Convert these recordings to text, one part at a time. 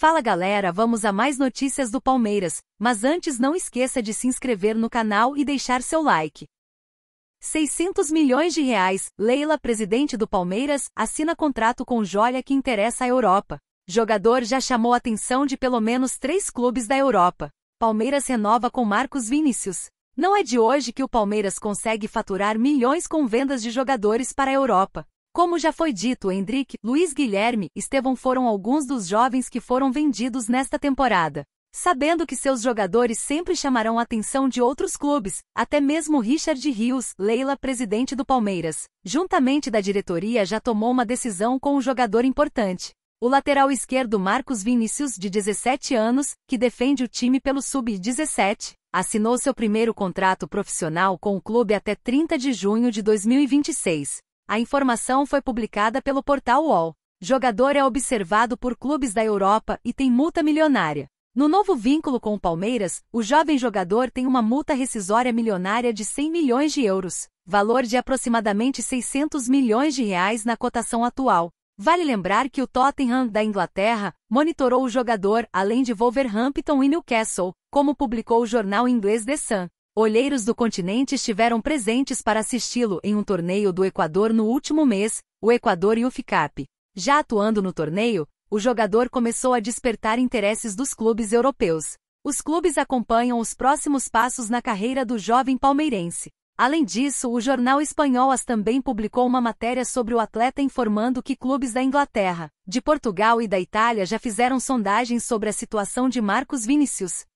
Fala galera, vamos a mais notícias do Palmeiras, mas antes não esqueça de se inscrever no canal e deixar seu like. 600 milhões de reais, Leila, presidente do Palmeiras, assina contrato com joia que interessa à Europa. Jogador já chamou atenção de pelo menos três clubes da Europa. Palmeiras renova com Marcos Vinícius. Não é de hoje que o Palmeiras consegue faturar milhões com vendas de jogadores para a Europa. Como já foi dito, Hendrick, Luiz Guilherme, Estevão foram alguns dos jovens que foram vendidos nesta temporada. Sabendo que seus jogadores sempre chamarão a atenção de outros clubes, até mesmo Richard Rios, Leila, presidente do Palmeiras, juntamente da diretoria já tomou uma decisão com um jogador importante. O lateral esquerdo Marcos Vinícius, de 17 anos, que defende o time pelo Sub-17, assinou seu primeiro contrato profissional com o clube até 30 de junho de 2026, a informação foi publicada pelo portal UOL. Jogador é observado por clubes da Europa e tem multa milionária. No novo vínculo com o Palmeiras, o jovem jogador tem uma multa rescisória milionária de 100 milhões de euros, valor de aproximadamente 600 milhões de reais na cotação atual. Vale lembrar que o Tottenham da Inglaterra monitorou o jogador, além de Wolverhampton e Newcastle, como publicou o jornal inglês The Sun olheiros do continente estiveram presentes para assisti-lo em um torneio do Equador no último mês, o Equador e o FICAP. Já atuando no torneio, o jogador começou a despertar interesses dos clubes europeus. Os clubes acompanham os próximos passos na carreira do jovem palmeirense. Além disso, o jornal espanhol As também publicou uma matéria sobre o atleta informando que clubes da Inglaterra, de Portugal e da Itália já fizeram sondagens sobre a situação de Marcos Vinícius,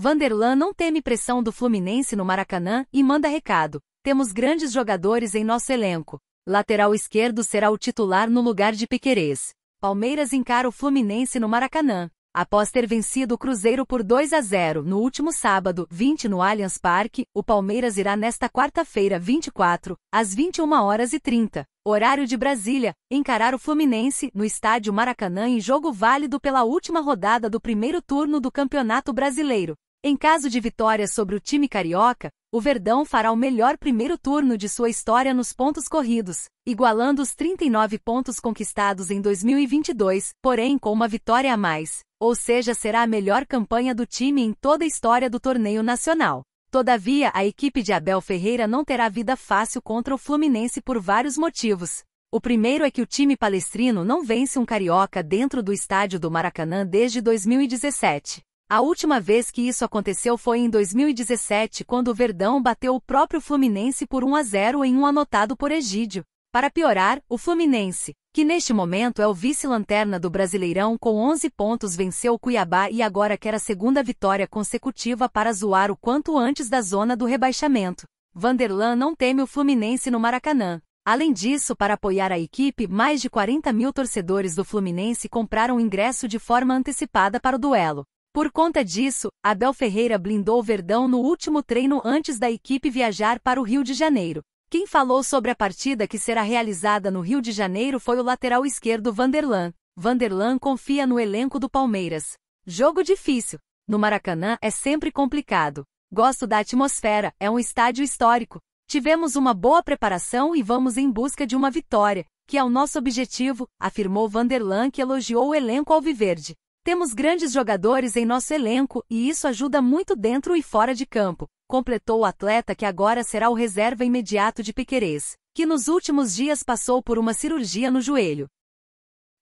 Vanderlan não teme pressão do Fluminense no Maracanã e manda recado. Temos grandes jogadores em nosso elenco. Lateral esquerdo será o titular no lugar de Piquerez. Palmeiras encara o Fluminense no Maracanã. Após ter vencido o Cruzeiro por 2 a 0 no último sábado, 20 no Allianz Parque, o Palmeiras irá nesta quarta-feira, 24, às 21 horas e 30, horário de Brasília, encarar o Fluminense no estádio Maracanã em jogo válido pela última rodada do primeiro turno do Campeonato Brasileiro. Em caso de vitória sobre o time carioca, o Verdão fará o melhor primeiro turno de sua história nos pontos corridos, igualando os 39 pontos conquistados em 2022, porém com uma vitória a mais, ou seja, será a melhor campanha do time em toda a história do torneio nacional. Todavia, a equipe de Abel Ferreira não terá vida fácil contra o Fluminense por vários motivos. O primeiro é que o time palestrino não vence um carioca dentro do estádio do Maracanã desde 2017. A última vez que isso aconteceu foi em 2017, quando o Verdão bateu o próprio Fluminense por 1 a 0 em um anotado por Egídio. Para piorar, o Fluminense, que neste momento é o vice-lanterna do Brasileirão com 11 pontos, venceu o Cuiabá e agora quer a segunda vitória consecutiva para zoar o quanto antes da zona do rebaixamento. Vanderlan não teme o Fluminense no Maracanã. Além disso, para apoiar a equipe, mais de 40 mil torcedores do Fluminense compraram ingresso de forma antecipada para o duelo. Por conta disso, Abel Ferreira blindou o Verdão no último treino antes da equipe viajar para o Rio de Janeiro. Quem falou sobre a partida que será realizada no Rio de Janeiro foi o lateral esquerdo Vanderlan. Vanderlan confia no elenco do Palmeiras. Jogo difícil. No Maracanã é sempre complicado. Gosto da atmosfera, é um estádio histórico. Tivemos uma boa preparação e vamos em busca de uma vitória, que é o nosso objetivo, afirmou Vanderlan que elogiou o elenco alviverde. Temos grandes jogadores em nosso elenco e isso ajuda muito dentro e fora de campo, completou o atleta que agora será o reserva imediato de Piquerez, que nos últimos dias passou por uma cirurgia no joelho.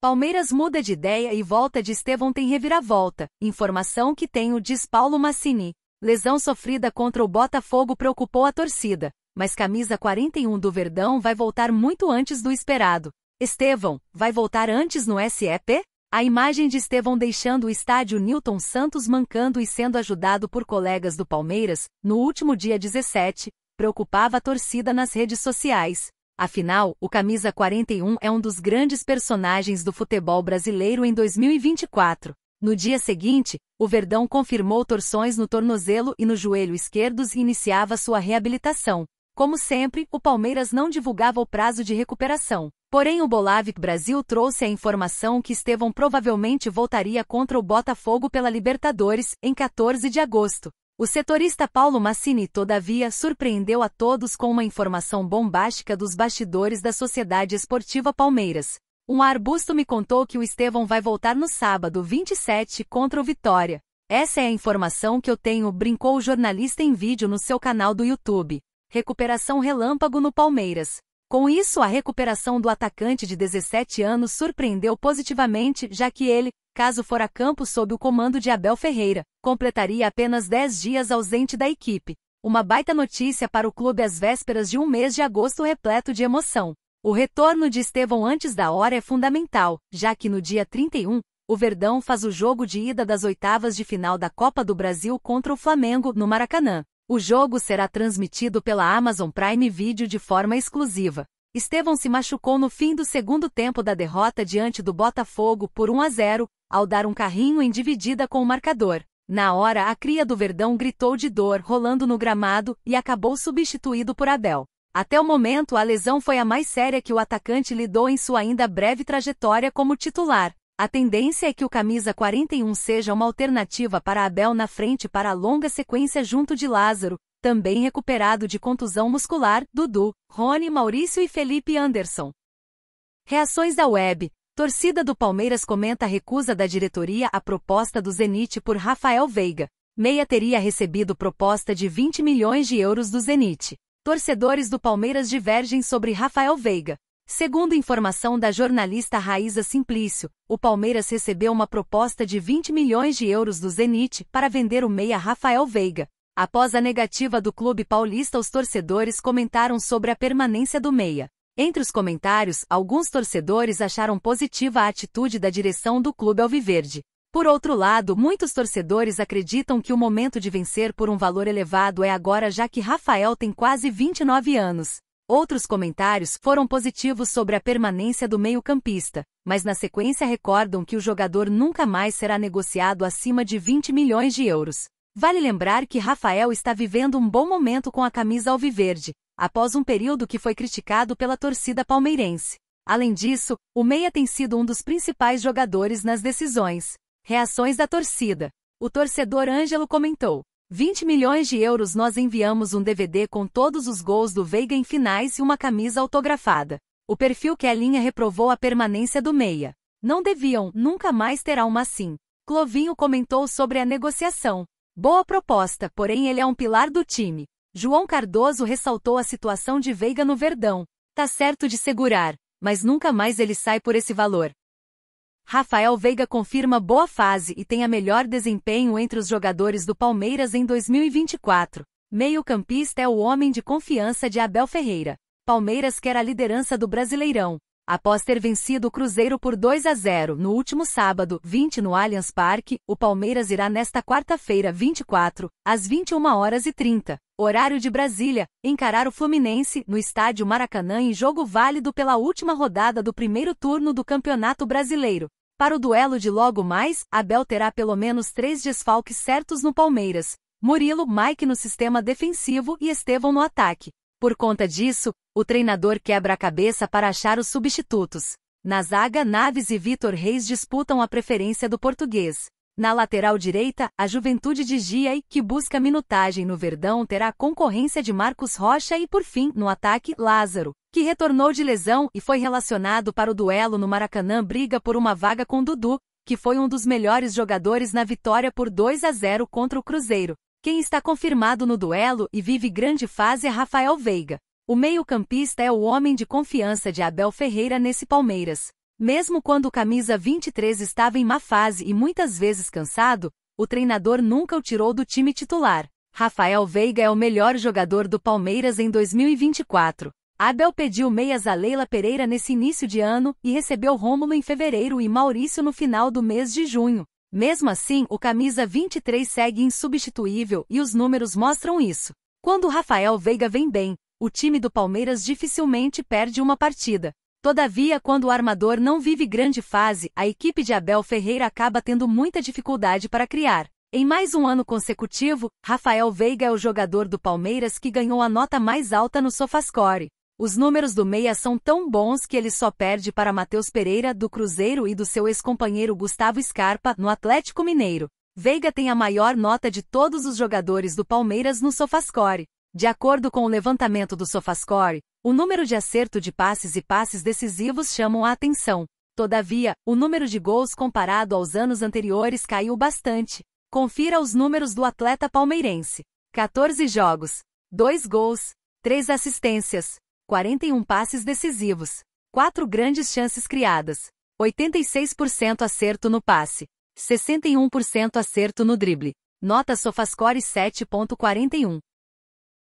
Palmeiras muda de ideia e volta de Estevão tem reviravolta, informação que o diz Paulo Massini. Lesão sofrida contra o Botafogo preocupou a torcida, mas camisa 41 do Verdão vai voltar muito antes do esperado. Estevão, vai voltar antes no SEP? A imagem de Estevão deixando o estádio Newton Santos mancando e sendo ajudado por colegas do Palmeiras, no último dia 17, preocupava a torcida nas redes sociais. Afinal, o camisa 41 é um dos grandes personagens do futebol brasileiro em 2024. No dia seguinte, o Verdão confirmou torções no tornozelo e no joelho esquerdos e iniciava sua reabilitação. Como sempre, o Palmeiras não divulgava o prazo de recuperação. Porém, o Bolavic Brasil trouxe a informação que Estevão provavelmente voltaria contra o Botafogo pela Libertadores, em 14 de agosto. O setorista Paulo Massini, todavia, surpreendeu a todos com uma informação bombástica dos bastidores da Sociedade Esportiva Palmeiras. Um arbusto me contou que o Estevão vai voltar no sábado 27 contra o Vitória. Essa é a informação que eu tenho, brincou o jornalista em vídeo no seu canal do YouTube. Recuperação relâmpago no Palmeiras. Com isso, a recuperação do atacante de 17 anos surpreendeu positivamente, já que ele, caso for a campo sob o comando de Abel Ferreira, completaria apenas 10 dias ausente da equipe. Uma baita notícia para o clube às vésperas de um mês de agosto repleto de emoção. O retorno de Estevão antes da hora é fundamental, já que no dia 31, o Verdão faz o jogo de ida das oitavas de final da Copa do Brasil contra o Flamengo, no Maracanã. O jogo será transmitido pela Amazon Prime Video de forma exclusiva. Estevão se machucou no fim do segundo tempo da derrota diante do Botafogo por 1 a 0, ao dar um carrinho em dividida com o marcador. Na hora, a cria do Verdão gritou de dor rolando no gramado e acabou substituído por Abel. Até o momento, a lesão foi a mais séria que o atacante lidou em sua ainda breve trajetória como titular. A tendência é que o camisa 41 seja uma alternativa para Abel na frente para a longa sequência junto de Lázaro, também recuperado de contusão muscular, Dudu, Rony Maurício e Felipe Anderson. Reações da web. Torcida do Palmeiras comenta a recusa da diretoria à proposta do Zenit por Rafael Veiga. Meia teria recebido proposta de 20 milhões de euros do Zenit. Torcedores do Palmeiras divergem sobre Rafael Veiga. Segundo informação da jornalista Raíza Simplício, o Palmeiras recebeu uma proposta de 20 milhões de euros do Zenit para vender o meia Rafael Veiga. Após a negativa do clube paulista, os torcedores comentaram sobre a permanência do meia. Entre os comentários, alguns torcedores acharam positiva a atitude da direção do clube alviverde. Por outro lado, muitos torcedores acreditam que o momento de vencer por um valor elevado é agora, já que Rafael tem quase 29 anos. Outros comentários foram positivos sobre a permanência do meio-campista, mas na sequência recordam que o jogador nunca mais será negociado acima de 20 milhões de euros. Vale lembrar que Rafael está vivendo um bom momento com a camisa alviverde, após um período que foi criticado pela torcida palmeirense. Além disso, o Meia tem sido um dos principais jogadores nas decisões. Reações da torcida. O torcedor Ângelo comentou: 20 milhões de euros nós enviamos um DVD com todos os gols do Veiga em finais e uma camisa autografada. O perfil que a linha reprovou a permanência do meia. Não deviam, nunca mais terá uma assim. Clovinho comentou sobre a negociação. Boa proposta, porém ele é um pilar do time. João Cardoso ressaltou a situação de Veiga no Verdão. Tá certo de segurar, mas nunca mais ele sai por esse valor. Rafael Veiga confirma boa fase e tem a melhor desempenho entre os jogadores do Palmeiras em 2024. Meio-campista é o homem de confiança de Abel Ferreira. Palmeiras quer a liderança do Brasileirão. Após ter vencido o Cruzeiro por 2 a 0 no último sábado, 20 no Allianz Parque, o Palmeiras irá nesta quarta-feira, 24, às 21 horas e 30, horário de Brasília, encarar o Fluminense no estádio Maracanã em jogo válido pela última rodada do primeiro turno do Campeonato Brasileiro. Para o duelo de logo mais, Abel terá pelo menos três desfalques certos no Palmeiras: Murilo, Mike no sistema defensivo e Estevão no ataque. Por conta disso, o treinador quebra a cabeça para achar os substitutos. Na zaga, Naves e Vitor Reis disputam a preferência do português. Na lateral direita, a juventude de Giai, que busca minutagem no Verdão, terá concorrência de Marcos Rocha e, por fim, no ataque, Lázaro, que retornou de lesão e foi relacionado para o duelo no Maracanã briga por uma vaga com Dudu, que foi um dos melhores jogadores na vitória por 2 a 0 contra o Cruzeiro. Quem está confirmado no duelo e vive grande fase é Rafael Veiga. O meio-campista é o homem de confiança de Abel Ferreira nesse Palmeiras. Mesmo quando o camisa 23 estava em má fase e muitas vezes cansado, o treinador nunca o tirou do time titular. Rafael Veiga é o melhor jogador do Palmeiras em 2024. Abel pediu meias a Leila Pereira nesse início de ano e recebeu Rômulo em fevereiro e Maurício no final do mês de junho. Mesmo assim, o camisa 23 segue insubstituível e os números mostram isso. Quando Rafael Veiga vem bem, o time do Palmeiras dificilmente perde uma partida. Todavia, quando o armador não vive grande fase, a equipe de Abel Ferreira acaba tendo muita dificuldade para criar. Em mais um ano consecutivo, Rafael Veiga é o jogador do Palmeiras que ganhou a nota mais alta no Sofascore. Os números do Meia são tão bons que ele só perde para Matheus Pereira do Cruzeiro e do seu ex-companheiro Gustavo Scarpa no Atlético Mineiro. Veiga tem a maior nota de todos os jogadores do Palmeiras no Sofascore. De acordo com o levantamento do Sofascore, o número de acerto de passes e passes decisivos chamam a atenção. Todavia, o número de gols comparado aos anos anteriores caiu bastante. Confira os números do atleta palmeirense: 14 jogos, 2 gols, 3 assistências, 41 passes decisivos, 4 grandes chances criadas, 86% acerto no passe, 61% acerto no drible. Nota Sofascore 7.41.